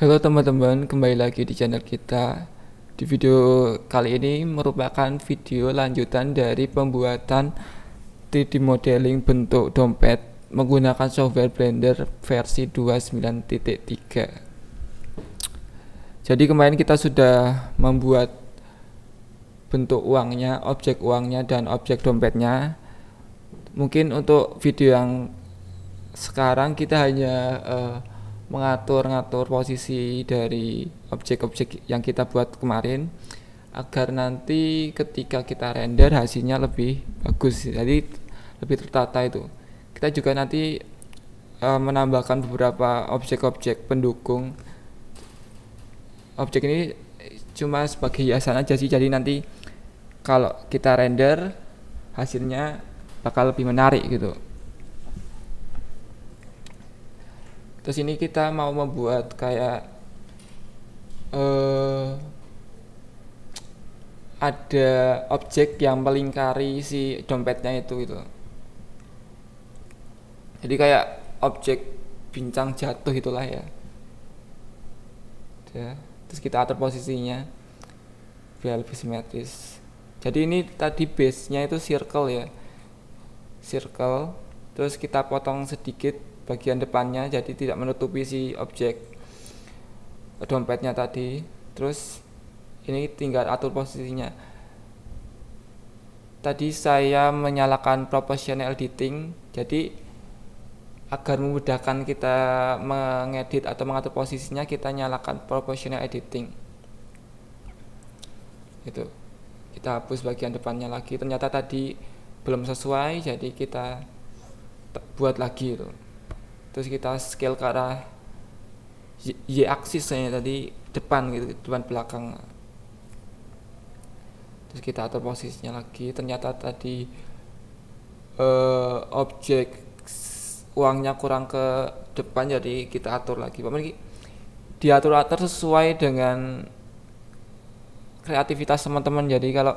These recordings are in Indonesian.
Halo teman-teman, kembali lagi di channel kita. Di video kali ini merupakan video lanjutan dari pembuatan 3D modeling bentuk dompet menggunakan software Blender versi 29.3. Jadi kemarin kita sudah membuat bentuk uangnya, objek uangnya dan objek dompetnya. Mungkin untuk video yang sekarang kita hanya uh, mengatur-ngatur posisi dari objek-objek yang kita buat kemarin agar nanti ketika kita render hasilnya lebih bagus jadi lebih tertata itu kita juga nanti e, menambahkan beberapa objek-objek pendukung objek ini cuma sebagai hiasan aja sih jadi nanti kalau kita render hasilnya bakal lebih menarik gitu Terus ini kita mau membuat kayak uh, ada objek yang melingkari si dompetnya itu gitu. Jadi kayak objek bincang jatuh itulah ya. ya. Terus kita atur posisinya biar lebih simetris. Jadi ini tadi base-nya itu circle ya. Circle terus kita potong sedikit bagian depannya jadi tidak menutupi si objek dompetnya tadi terus ini tinggal atur posisinya tadi saya menyalakan proportional editing jadi agar memudahkan kita mengedit atau mengatur posisinya kita nyalakan proportional editing itu kita hapus bagian depannya lagi ternyata tadi belum sesuai jadi kita buat lagi itu terus kita scale ke arah y, y aksisnya tadi depan gitu depan belakang terus kita atur posisinya lagi ternyata tadi uh, objek uangnya kurang ke depan jadi kita atur lagi pak diatur atur sesuai dengan kreativitas teman-teman jadi kalau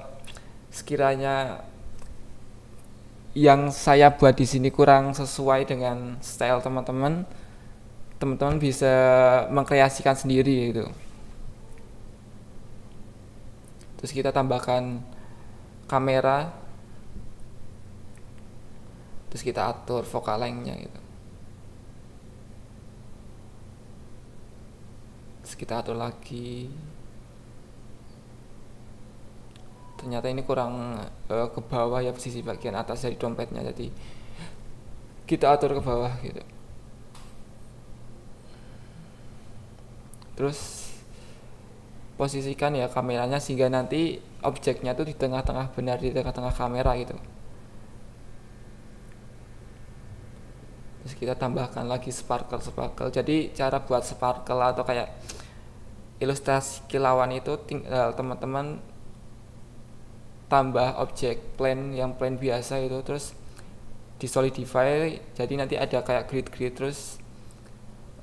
sekiranya yang saya buat di sini kurang sesuai dengan style teman-teman, teman-teman bisa mengkreasikan sendiri gitu. Terus kita tambahkan kamera. Terus kita atur vokal length gitu. Terus kita atur lagi. ternyata ini kurang uh, ke bawah ya posisi bagian atas dari dompetnya jadi kita atur ke bawah gitu terus posisikan ya kameranya sehingga nanti objeknya tuh di tengah-tengah benar di tengah-tengah kamera gitu terus kita tambahkan lagi sparkle sparkle jadi cara buat sparkle atau kayak ilustrasi kilauan itu tinggal eh, teman-teman tambah objek plan yang plan biasa itu terus di solidify jadi nanti ada kayak grid-grid terus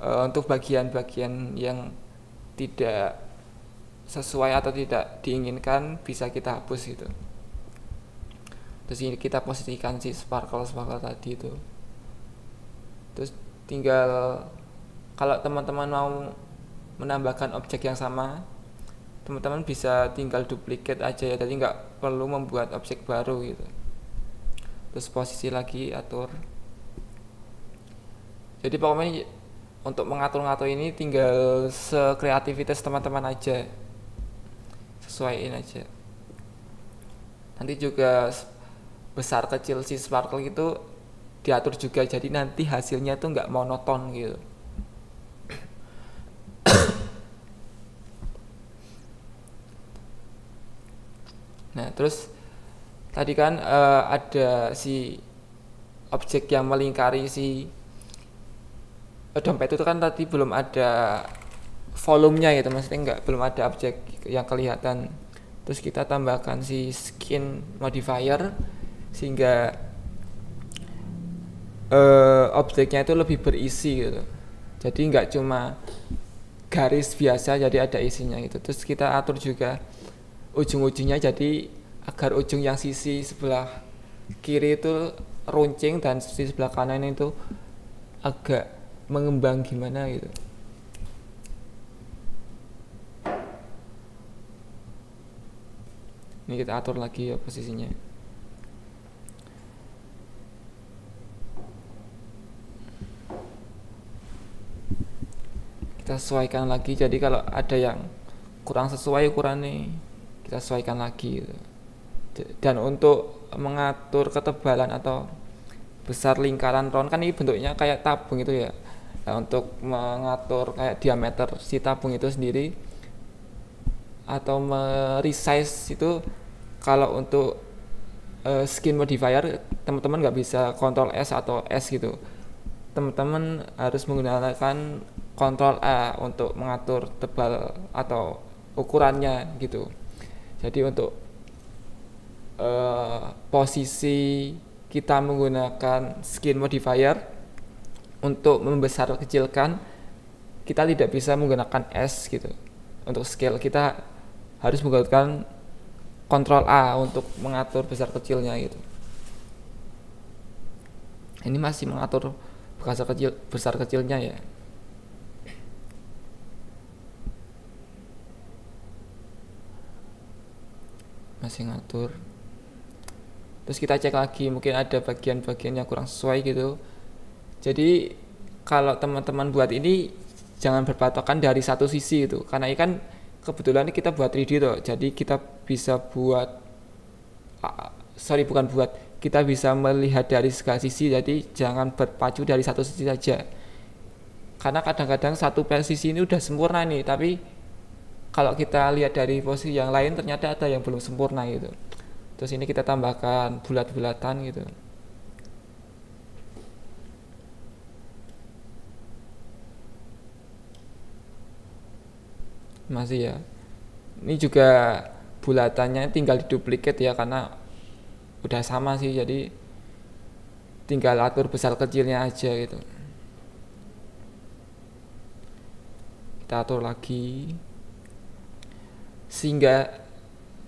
uh, untuk bagian-bagian yang tidak sesuai atau tidak diinginkan bisa kita hapus itu terus ini kita posisikan si sparkle sparkle tadi itu terus tinggal kalau teman-teman mau menambahkan objek yang sama teman-teman bisa tinggal duplikat aja ya tadi nggak perlu membuat objek baru gitu terus posisi lagi atur jadi pokoknya untuk mengatur-ngatur ini tinggal sekreativitas teman-teman aja sesuaiin aja nanti juga besar kecil si sparkle itu diatur juga jadi nanti hasilnya tuh nggak monoton gitu Nah, terus tadi kan uh, ada si objek yang melingkari si eh, dompet itu kan tadi belum ada volumenya gitu maksudnya enggak belum ada objek yang kelihatan terus kita tambahkan si skin modifier sehingga uh, objeknya itu lebih berisi gitu jadi nggak cuma garis biasa jadi ada isinya gitu terus kita atur juga ujung-ujungnya jadi agar ujung yang sisi sebelah kiri itu runcing dan sisi sebelah kanan itu agak mengembang gimana gitu ini kita atur lagi ya posisinya kita sesuaikan lagi jadi kalau ada yang kurang sesuai ukurannya kita sesuaikan lagi gitu. dan untuk mengatur ketebalan atau besar lingkaran ron kan ini bentuknya kayak tabung itu ya nah, untuk mengatur kayak diameter si tabung itu sendiri atau meresize itu kalau untuk uh, skin modifier teman-teman nggak bisa kontrol S atau S gitu teman-teman harus menggunakan kontrol A untuk mengatur tebal atau ukurannya gitu jadi untuk uh, posisi kita menggunakan skin modifier untuk membesar kecilkan kita tidak bisa menggunakan S gitu untuk scale kita harus menggunakan kontrol A untuk mengatur besar kecilnya gitu ini masih mengatur besar kecil besar kecilnya ya masih ngatur terus kita cek lagi mungkin ada bagian-bagian yang kurang sesuai gitu jadi kalau teman-teman buat ini jangan berpatokan dari satu sisi itu karena ini kan kebetulan ini kita buat 3D tuh jadi kita bisa buat sorry bukan buat kita bisa melihat dari segala sisi jadi jangan berpacu dari satu sisi saja karena kadang-kadang satu sisi ini udah sempurna nih tapi kalau kita lihat dari posisi yang lain ternyata ada yang belum sempurna gitu terus ini kita tambahkan bulat-bulatan gitu masih ya ini juga bulatannya tinggal diduplikat ya karena udah sama sih jadi tinggal atur besar kecilnya aja gitu kita atur lagi sehingga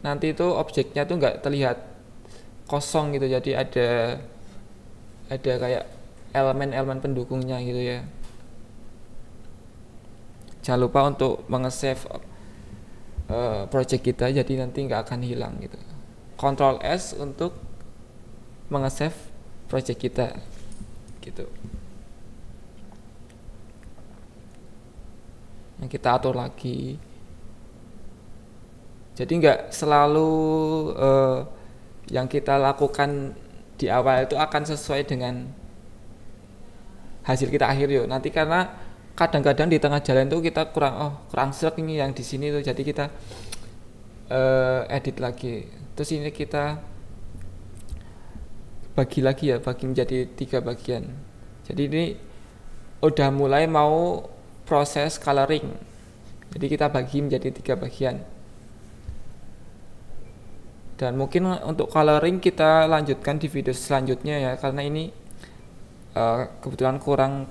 nanti itu objeknya tuh nggak terlihat kosong gitu jadi ada ada kayak elemen-elemen pendukungnya gitu ya jangan lupa untuk mengesave uh, project kita jadi nanti nggak akan hilang gitu control S untuk menge-save project kita gitu yang kita atur lagi jadi nggak selalu uh, yang kita lakukan di awal itu akan sesuai dengan hasil kita akhir yuk. Nanti karena kadang-kadang di tengah jalan tuh kita kurang oh kurang serak ini yang di sini tuh. Jadi kita uh, edit lagi. Terus ini kita bagi lagi ya, bagi menjadi tiga bagian. Jadi ini udah mulai mau proses coloring. Jadi kita bagi menjadi tiga bagian dan mungkin untuk coloring kita lanjutkan di video selanjutnya ya karena ini uh, kebetulan kurang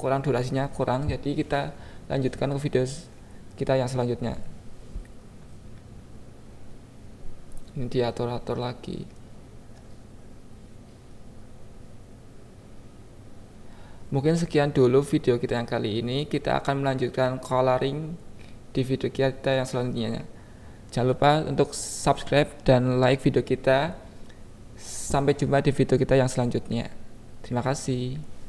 kurang durasinya kurang jadi kita lanjutkan ke video kita yang selanjutnya ini diatur-atur lagi mungkin sekian dulu video kita yang kali ini kita akan melanjutkan coloring di video kita yang selanjutnya Jangan lupa untuk subscribe dan like video kita. Sampai jumpa di video kita yang selanjutnya. Terima kasih.